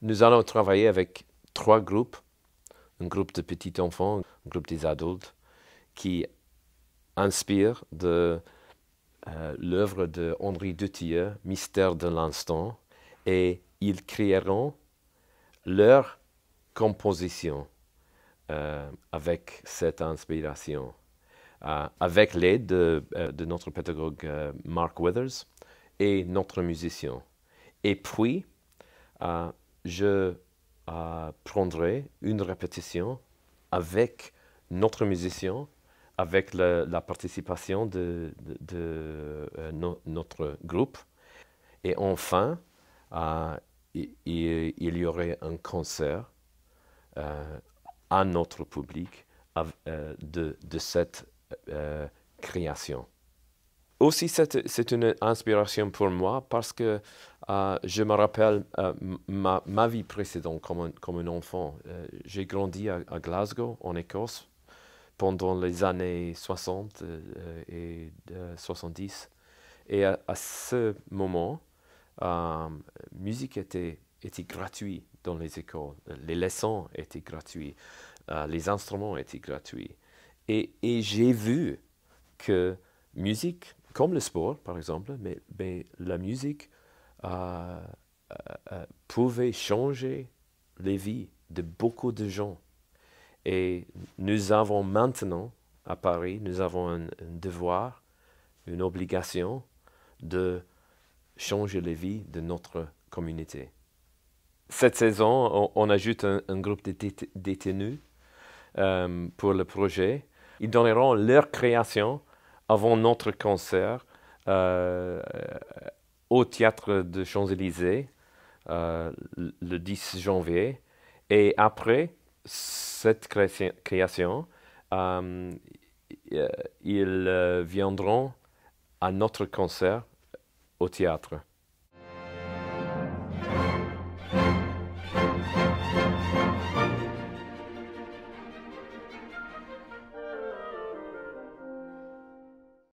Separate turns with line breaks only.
Nous allons travailler avec trois groupes, un groupe de petits enfants, un groupe des adultes, qui inspirent de euh, l'œuvre de Henri Dutilleux, Mystère de l'instant, et ils créeront leur composition euh, avec cette inspiration, euh, avec l'aide de, de, notre pédagogue Mark Withers et notre musicien. Et puis, je euh, prendrai une répétition avec notre musicien, avec la, participation de, euh, notre groupe. Et enfin, euh, il, y aurait un concert à notre public de, de cette création aussi, c'est une inspiration pour moi parce que euh, je me rappelle euh, ma, vie précédente comme un, comme un enfant. Euh, j'ai grandi à, Glasgow, en Écosse, pendant les années 60 et 70. Et à, ce moment, la musique était, était gratuite dans les écoles. Les leçons étaient gratuites. les instruments étaient gratuits. Et, et j'ai vu que musique, comme le sport par exemple, mais, mais la musique pouvait changer les vies de beaucoup de gens. Et nous avons maintenant, à Paris, nous avons un, devoir, une obligation de changer les vies de notre communauté. Cette saison, on, ajoute un, groupe de détenus euh, pour le projet. Ils donneront leur création avant notre concert euh, au théâtre de Champs-Élysées euh, le 10 janvier. Et après cette création, euh, ils euh, viendront à notre concert au théâtre.